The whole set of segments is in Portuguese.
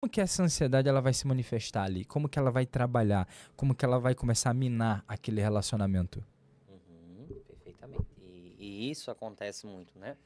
como que essa ansiedade ela vai se manifestar ali? Como que ela vai trabalhar? Como que ela vai começar a minar aquele relacionamento? Uhum, perfeitamente. E, e isso acontece muito, né?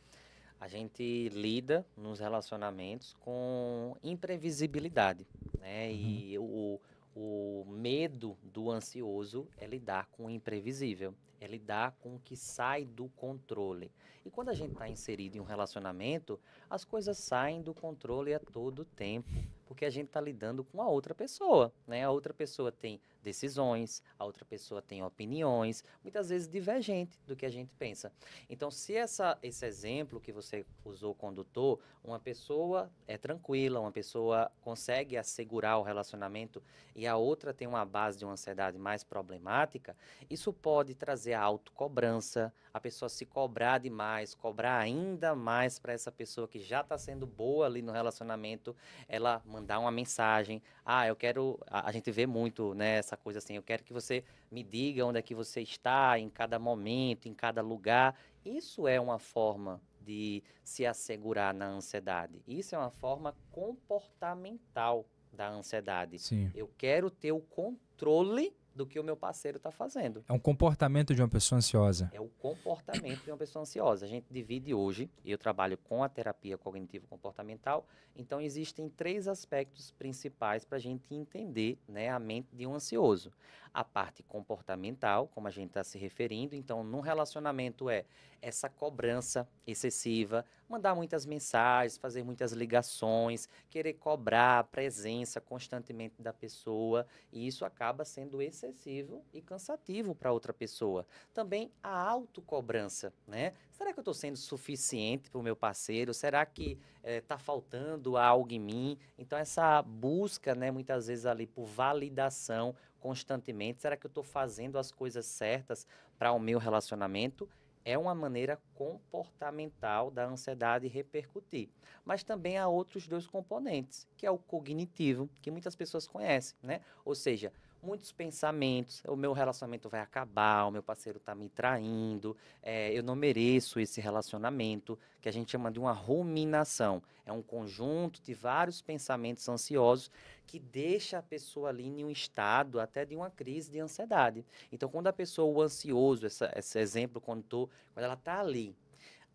A gente lida nos relacionamentos com imprevisibilidade, né? Uhum. E o, o medo do ansioso é lidar com o imprevisível, é lidar com o que sai do controle. E quando a gente está inserido em um relacionamento, as coisas saem do controle a todo tempo porque a gente está lidando com a outra pessoa, né? A outra pessoa tem decisões, a outra pessoa tem opiniões, muitas vezes divergente do que a gente pensa. Então, se essa, esse exemplo que você usou, condutor, uma pessoa é tranquila, uma pessoa consegue assegurar o relacionamento e a outra tem uma base de uma ansiedade mais problemática, isso pode trazer a autocobrança, a pessoa se cobrar demais, cobrar ainda mais para essa pessoa que já está sendo boa ali no relacionamento, ela mandar uma mensagem. Ah, eu quero. A, a, gente vê muito né, essa coisa assim. Eu quero que você me diga onde é que você está, em cada momento, em cada lugar. Isso é uma forma de se assegurar na ansiedade. Isso é uma forma comportamental da ansiedade. Sim. Eu quero ter o controle do que o meu parceiro está fazendo. É um comportamento de uma pessoa ansiosa. É o comportamento de uma pessoa ansiosa. A gente divide hoje, e eu trabalho com a terapia cognitivo-comportamental, então existem três aspectos principais para a gente entender né, a mente de um ansioso. A parte comportamental, como a gente está se referindo, então num relacionamento é essa cobrança excessiva, mandar muitas mensagens, fazer muitas ligações, querer cobrar a presença constantemente da pessoa, e isso acaba sendo excessivo excessivo e cansativo para outra pessoa. Também a autocobrança, né? Será que eu estou sendo suficiente para o meu parceiro? Será que está eh, é, faltando algo em mim? Então, essa busca, né, muitas vezes ali por validação constantemente, será que eu estou fazendo as coisas certas para o meu relacionamento? é uma maneira comportamental da ansiedade repercutir. Mas também há outros dois componentes, que é o cognitivo, que muitas pessoas conhecem, né? Ou seja, muitos pensamentos. O meu relacionamento vai acabar, o meu parceiro está me traindo, é, eu não mereço esse relacionamento, que a gente chama de uma ruminação. É um conjunto de vários pensamentos ansiosos que deixa a pessoa ali em um estado até de uma crise de ansiedade. Então, quando a pessoa, o ansioso, essa, esse exemplo, quando, quando ela está ali,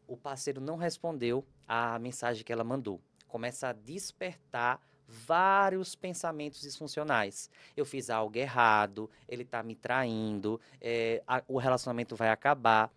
o parceiro não respondeu à mensagem que ela mandou. Começa a despertar vários pensamentos disfuncionais. Eu fiz algo errado, ele está me traindo, é, a, o relacionamento vai acabar.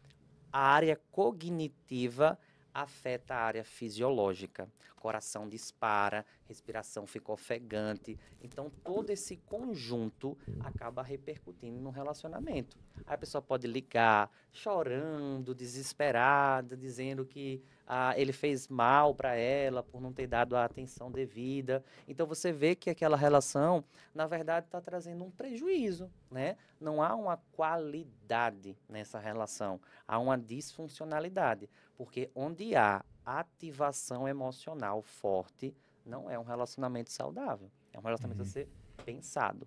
A área cognitiva afeta a área fisiológica. Coração dispara, respiração fica ofegante. Então, todo esse conjunto acaba repercutindo no relacionamento. Aí a pessoa pode ligar, chorando, desesperada, dizendo que ah, ele fez mal para ela por não ter dado a atenção devida. Então você vê que aquela relação, na verdade, está trazendo um prejuízo, né? Não há uma qualidade nessa relação, há uma disfuncionalidade, porque onde há ativação emocional forte, não é um relacionamento saudável, é um relacionamento uhum. a ser pensado.